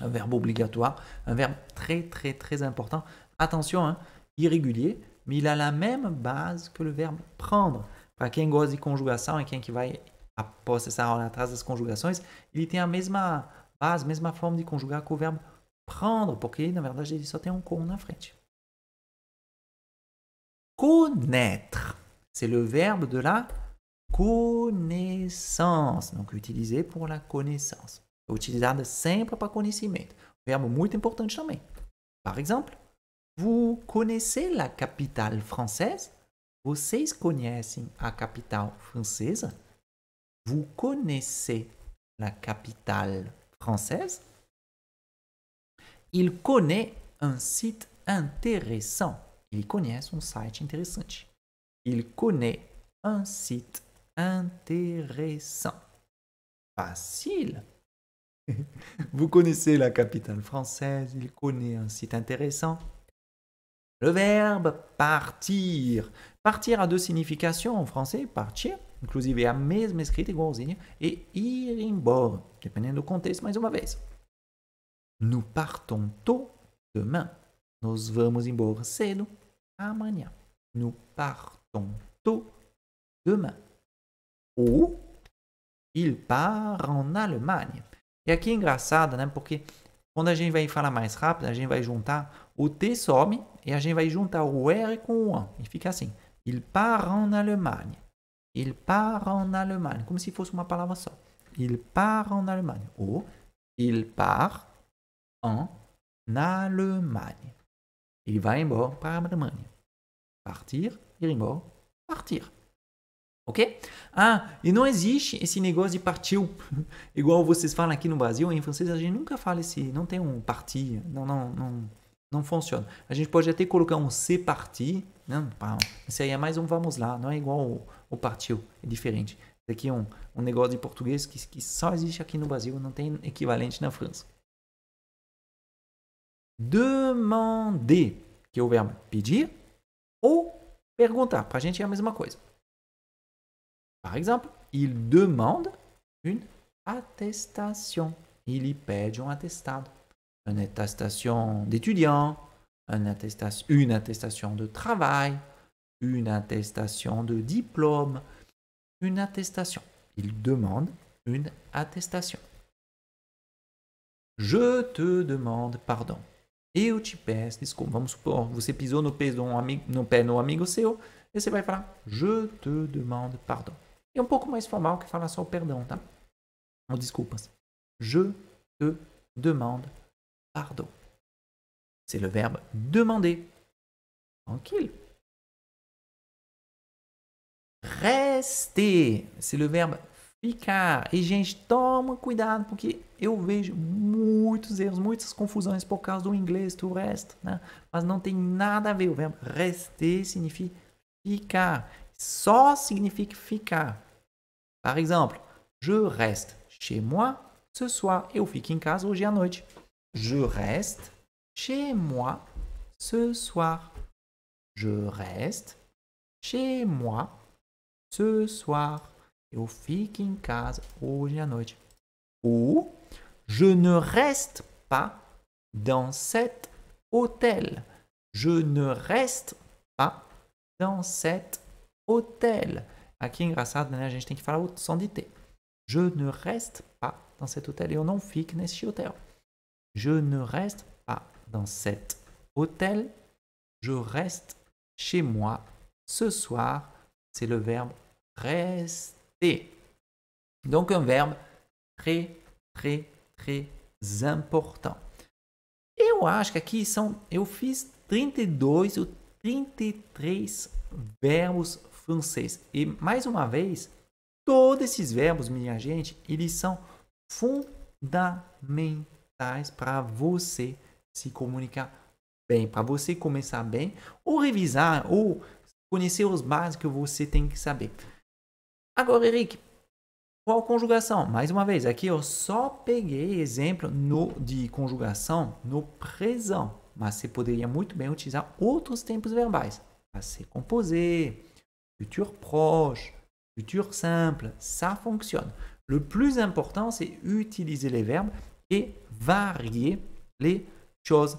Speaker 1: un verbe obligatoire, un verbe très très très important. Attention, hein, irrégulier, mais il a la même base que le verbe prendre. Para quem gosta de conjugação et quem que vai após essa à atrás das conjugações, ele tem a même base, même forme de conjugar que o verbo prendre, porque na verdade ele só tem um com na frente. Connaître, c'est le verbe de la connaissance, donc utilisé pour la connaissance utilizada sempre para conhecimento. Um verbo muito importante também. Par exemple, vous connaissez la capitale française? Vocês conhecem a capitale française. Vous connaissez la capitale française? Il connaît un site intéressant. Il conhece um site intéressant. Il connaît un site intéressant. Facile. Vous connaissez la capitale française, il connaît un site intéressant. Le verbe partir. Partir a deux significations en français, partir, inclusive a mes escrita et ir embora, dependendo do contexto, mais uma vez. Nous partons tôt demain. Nós vamos embora cedo Nous partons tôt demain. Ou il part en Allemagne. Et aqui é engraçado, né? Porque quando a gente vai falar mais rápido, a gente vai juntar o T some e a gente vai juntar o R com o an. E fica assim. Il part en Allemagne. Il part en Allemagne. Comme si fosse uma palavra só. Il part en Allemagne. Ou il part en Allemagne. Il va embora para a Alemanha. Partir, ir embora, partir. Ok? Ah, e não existe esse negócio de partiu. Igual vocês falam aqui no Brasil, em francês a gente nunca fala esse, não tem um parti, não, não, não, não funciona. A gente pode até colocar um se parti, não, né? aí é mais um vamos lá, não é igual o, o partiu, é diferente. Isso aqui é um, um negócio de português que, que só existe aqui no Brasil, não tem equivalente na França. Demander, que é o verbo pedir ou perguntar, para a gente é a mesma coisa. Par exemple, il demande une attestation. Il y un attestado. Une attestation d'étudiant, une attestation, de travail, une attestation de diplôme, une attestation. Il demande une attestation. Je te demande pardon. Et au peço desculpa. Vamos supor, você pisou no pé de um amigo, no pé no amigo seu, e você Je te demande pardon. É um pouco mais formal que falar só o perdão, tá? Ou desculpas. Je te demande pardon. C'est le verbe demander. Tranquille. Rester. C'est le verbe ficar. E, gente, toma cuidado, porque eu vejo muitos erros, muitas confusões por causa do inglês, do resto, né? Mas não tem nada a ver. O verbo rester significa ficar. Só significa ficar. Par exemple, « je reste chez moi ce soir. et au em casa hoje à Je reste chez moi ce soir. Je reste chez moi ce soir. et au em casa hoje à Ou je ne reste pas dans cet hôtel. Je ne reste pas dans cet hôtel. Aqui qui engraçado, né? A gente tem que falar o som de Je ne reste pas dans cet hôtel. Eu não fico ce hôtel. Je ne reste pas dans cet hôtel. Je reste chez moi ce soir. C'est le verbe rester. Donc un verbe très, très, très important. Eu acho que aqui são, eu fiz 32 ou 33 verbos francês. E mais uma vez, todos esses verbos, minha gente, eles são fundamentais para você se comunicar bem, para você começar bem ou revisar ou conhecer os básicos que você tem que saber. Agora, Henrique, qual conjugação? Mais uma vez, aqui eu só peguei exemplo no, de conjugação no presão, mas você poderia muito bem utilizar outros tempos verbais. Passé composé, futur proche, futur simple, ça fonctionne. Le plus important, c'est utiliser les verbes et varier les choses.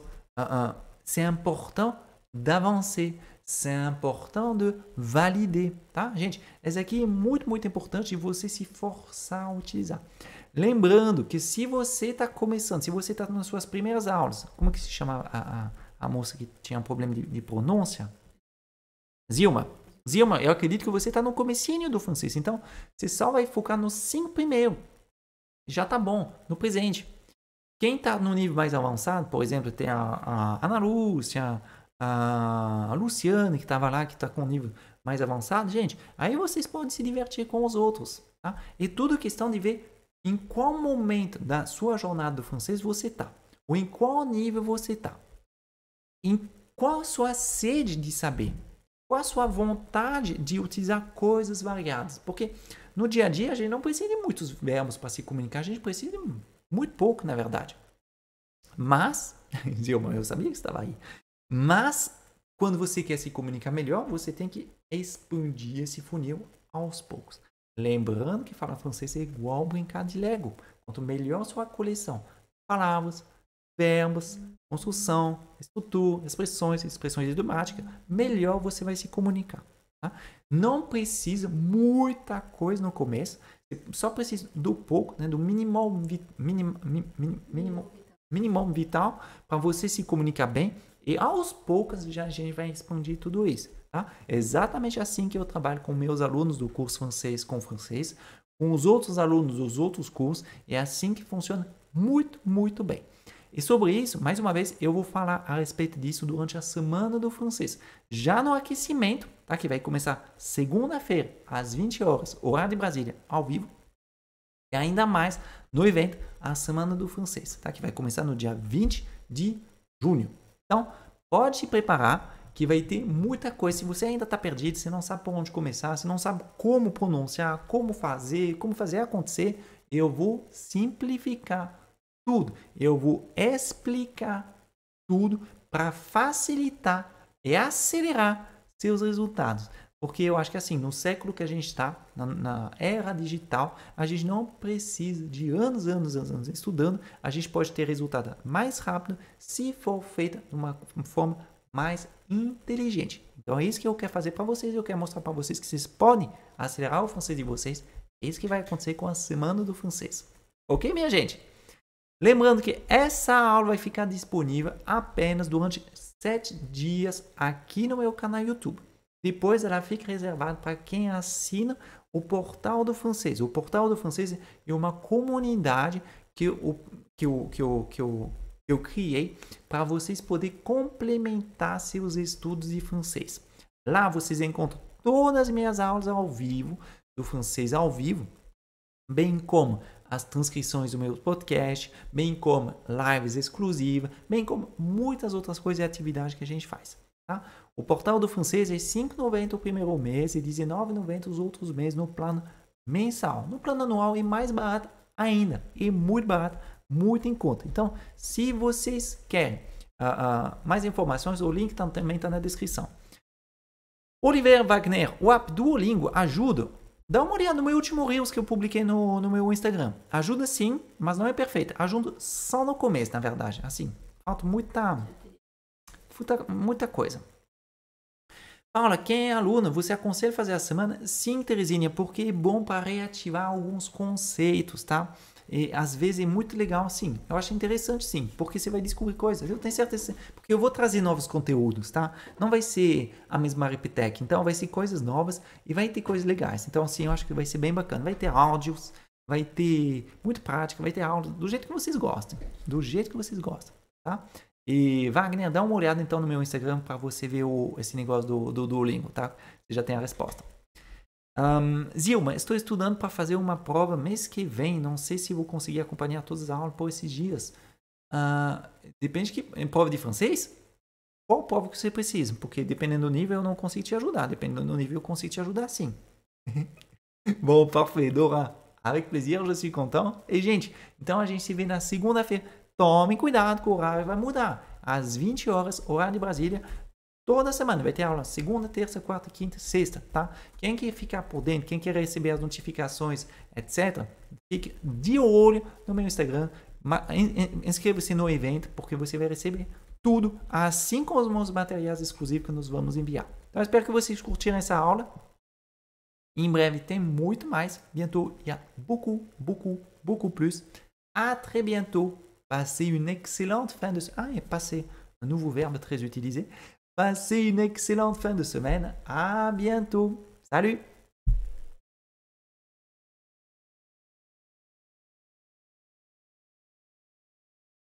Speaker 1: c'est important d'avancer, c'est important de valider. tá, gente? isso aqui é muito, muito importante você se forçar a utilizar. Lembrando que se você está começando, se você está nas suas primeiras aulas, como que se chama a, a, a moça que tinha um problema de, de pronúncia? Zilma, Zilma, eu acredito que você está no comecinho do francês, então você só vai focar nos cinco primeiros. Já tá bom, no presente. Quem está no nível mais avançado, por exemplo, tem a, a Ana Lúcia, a, a Luciana que estava lá, que está com o nível mais avançado, gente, aí vocês podem se divertir com os outros. Tá? E tudo questão de ver em qual momento da sua jornada do francês você está, ou em qual nível você está, em qual a sua sede de saber. Qual a sua vontade de utilizar coisas variadas? Porque no dia a dia a gente não precisa de muitos verbos para se comunicar, a gente precisa de muito pouco, na verdade. Mas, eu sabia que estava aí. Mas, quando você quer se comunicar melhor, você tem que expandir esse funil aos poucos. Lembrando que falar francês é igual brincar de Lego. Quanto melhor sua coleção, palavras, verbos, construção, estrutura, expressões, expressões idiomáticas, melhor você vai se comunicar. Tá? Não precisa muita coisa no começo, só precisa do pouco, né, do minimal, vi, minim, minim, minimal vital para você se comunicar bem e aos poucos já a gente vai expandir tudo isso. Tá? É exatamente assim que eu trabalho com meus alunos do curso francês com francês, com os outros alunos dos outros cursos, é assim que funciona muito, muito bem. E sobre isso, mais uma vez, eu vou falar a respeito disso durante a semana do francês. Já no aquecimento, tá? que vai começar segunda-feira, às 20 horas, horário de Brasília, ao vivo. E ainda mais no evento, a semana do francês, tá? que vai começar no dia 20 de junho. Então, pode se preparar que vai ter muita coisa. Se você ainda está perdido, se não sabe por onde começar, se não sabe como pronunciar, como fazer, como fazer acontecer, eu vou simplificar tudo. Eu vou explicar tudo para facilitar e acelerar seus resultados. Porque eu acho que assim, no século que a gente está, na, na, era digital, a gente não precisa de anos, anos, anos, anos estudando. A gente pode ter resultado mais rápido se for feita de uma forma mais inteligente. Então é isso que eu quero fazer para vocês. Eu quero mostrar para vocês que vocês podem acelerar o francês de vocês. É isso que vai acontecer com a semana do francês. Ok, minha gente? Lembrando que essa aula vai ficar disponível apenas durante 7 dias aqui no meu canal YouTube. Depois ela fica reservada para quem assina o Portal do Francês. O Portal do Francês é uma comunidade que eu, que eu, que eu, que eu, que eu criei para vocês poderem complementar seus estudos de francês. Lá vocês encontram todas as minhas aulas ao vivo, do francês ao vivo, bem como as transcrições do meu podcast, bem como lives exclusivas, bem como muitas outras coisas e atividades que a gente faz. Tá? O portal do francês é 5,90 o primeiro mês e 19,90 os outros meses no plano mensal. No plano anual é mais barato ainda, e muito barato, muito em conta. Então, se vocês querem uh, uh, mais informações, o link tá, também está na descrição. Oliver Wagner, o app Duolingo ajuda Dá uma olhada no meu último Reels que eu publiquei no, no meu Instagram. Ajuda sim, mas não é perfeita. Ajuda só no começo, na verdade. Assim, falta muita, muita, muita coisa. Paula, quem é aluna, você aconselha fazer a semana? Sim, Teresinha, porque é bom para reativar alguns conceitos, tá? E, às vezes é muito legal assim. Eu acho interessante sim, porque você vai descobrir coisas. Eu tenho certeza, porque eu vou trazer novos conteúdos, tá? Não vai ser a mesma Reptec, então vai ser coisas novas e vai ter coisas legais. Então assim, eu acho que vai ser bem bacana. Vai ter áudios, vai ter muito prática, vai ter aula do jeito que vocês gostam, do jeito que vocês gostam, tá? E Wagner, dá uma olhada então no meu Instagram para você ver o, esse negócio do, do Duolingo, tá? Você já tem a resposta. Um, Zilma, estou estudando para fazer uma prova mês que vem. Não sei se vou conseguir acompanhar todas as aulas por esses dias. Uh, depende que em prova de francês. Qual prova que você precisa? Porque dependendo do nível eu não consigo te ajudar. Dependendo do nível eu consigo te ajudar sim. Bom, parfait, Dora. Avec plaisir, je suis content. E gente, então a gente se vê na segunda-feira. Tome cuidado que o horário vai mudar. Às 20 horas, horário de Brasília, Toda semana vai ter aula, segunda, terça, quarta, quinta, sexta, tá? Quem quer ficar por dentro, quem quer receber as notificações, etc., fique de olho no meu Instagram, inscreva-se no evento, porque você vai receber tudo, assim como os meus materiais exclusivos que nós vamos enviar. Então, espero que vocês curtiram essa aula. Em breve tem muito mais. Bientôt, il a beaucoup, beaucoup, beaucoup plus. À très bientôt. Passez une excellente fin de... Ah, passez, un nouveau verbe très utilisé. Passez une excellente fin de semaine. À bientôt. Salut